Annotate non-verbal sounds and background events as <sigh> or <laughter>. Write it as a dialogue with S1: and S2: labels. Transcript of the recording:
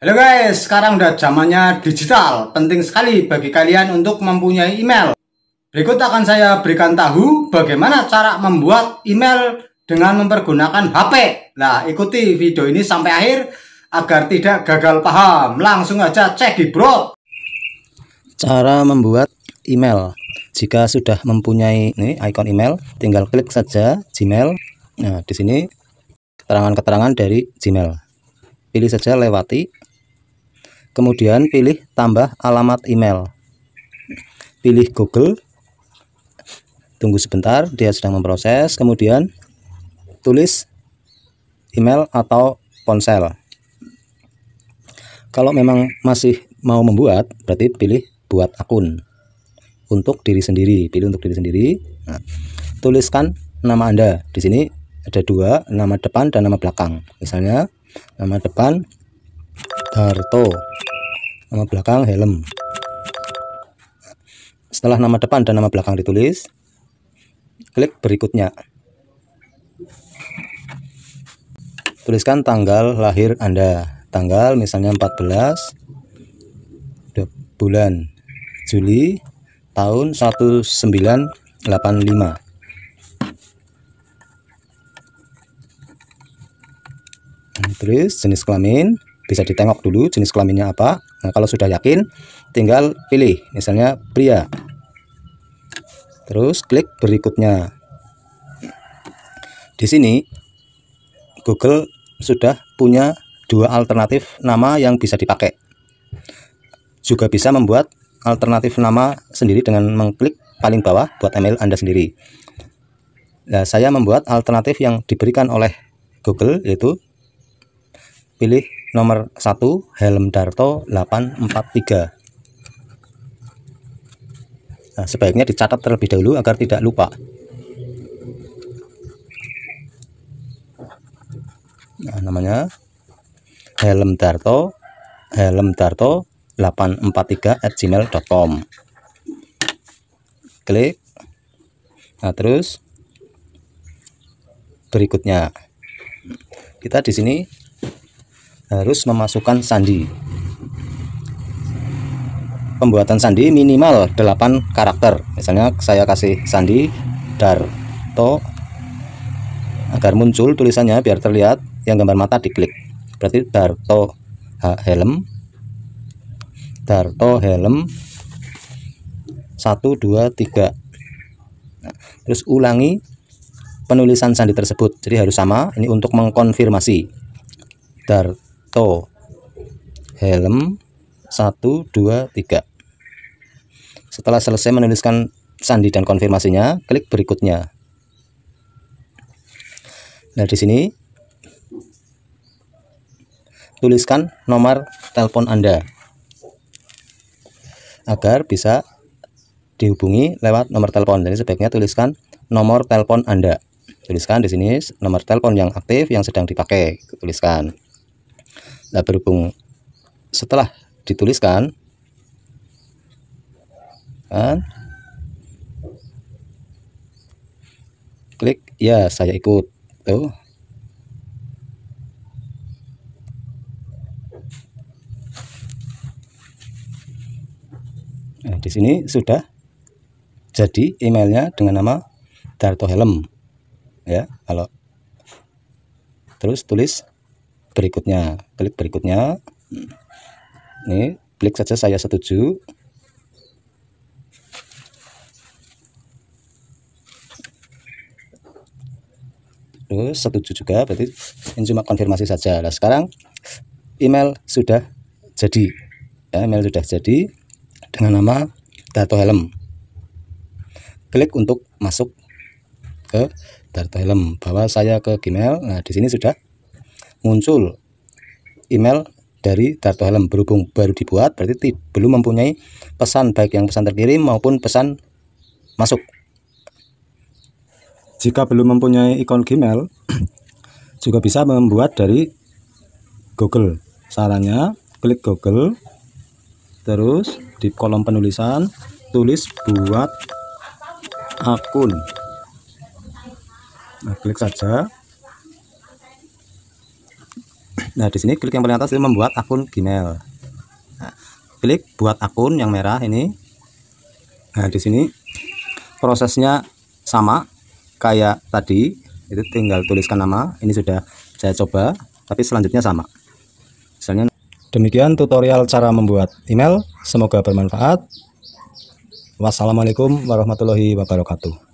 S1: Halo guys, sekarang udah zamannya digital. Penting sekali bagi kalian untuk mempunyai email. Berikut akan saya berikan tahu bagaimana cara membuat email dengan mempergunakan HP. Nah, ikuti video ini sampai akhir agar tidak gagal paham. Langsung aja cek di bro. Cara membuat email. Jika sudah mempunyai ini icon email, tinggal klik saja Gmail. Nah, di sini keterangan-keterangan dari Gmail. Pilih saja lewati kemudian pilih tambah alamat email pilih Google tunggu sebentar dia sedang memproses kemudian tulis email atau ponsel kalau memang masih mau membuat berarti pilih buat akun untuk diri sendiri pilih untuk diri sendiri nah, tuliskan nama anda di sini ada dua nama depan dan nama belakang misalnya nama depan Darto nama belakang Helm setelah nama depan dan nama belakang ditulis klik berikutnya tuliskan tanggal lahir Anda tanggal misalnya 14 bulan Juli tahun 1985 tulis jenis kelamin bisa ditengok dulu jenis kelaminnya apa nah kalau sudah yakin tinggal pilih misalnya pria terus klik berikutnya di sini Google sudah punya dua alternatif nama yang bisa dipakai juga bisa membuat alternatif nama sendiri dengan mengklik paling bawah buat email Anda sendiri Nah, saya membuat alternatif yang diberikan oleh Google yaitu pilih nomor 1 Helm Darto 843 nah, sebaiknya dicatat terlebih dahulu agar tidak lupa nah, namanya Helm Darto Helm Darto 843 at gmail.com klik nah terus berikutnya kita di sini harus memasukkan sandi. Pembuatan sandi minimal 8 karakter. Misalnya saya kasih sandi Darto agar muncul tulisannya biar terlihat yang gambar mata diklik. Berarti Darto helm Darto helm 1 2 3. terus ulangi penulisan sandi tersebut. Jadi harus sama, ini untuk mengkonfirmasi. Darto to helm 1 2 3 setelah selesai menuliskan sandi dan konfirmasinya klik berikutnya nah di sini tuliskan nomor telepon Anda agar bisa dihubungi lewat nomor telepon. Jadi sebaiknya tuliskan nomor telepon Anda. Tuliskan di sini nomor telepon yang aktif yang sedang dipakai. Tuliskan. Nah, berhubung setelah dituliskan kan klik ya saya ikut tuh Nah, di sini sudah jadi emailnya dengan nama Darto Helm. Ya, kalau terus tulis berikutnya klik berikutnya ini klik saja saya setuju terus setuju juga berarti ini cuma konfirmasi saja nah sekarang email sudah jadi ya, email sudah jadi dengan nama Darto Helm klik untuk masuk ke Darto Helm bahwa saya ke Gmail nah di sini sudah muncul email dari Darto Helm berhubung baru dibuat berarti belum mempunyai pesan baik yang pesan terkirim maupun pesan masuk jika belum mempunyai ikon Gmail <clears throat> juga bisa membuat dari Google sarannya klik Google terus di kolom penulisan tulis buat akun nah, klik saja Nah, di sini klik yang paling atas ini membuat akun Gmail. Nah, klik buat akun yang merah ini. Nah, di sini prosesnya sama kayak tadi, itu tinggal tuliskan nama. Ini sudah saya coba, tapi selanjutnya sama. Misalnya demikian tutorial cara membuat email, semoga bermanfaat. Wassalamualaikum warahmatullahi wabarakatuh.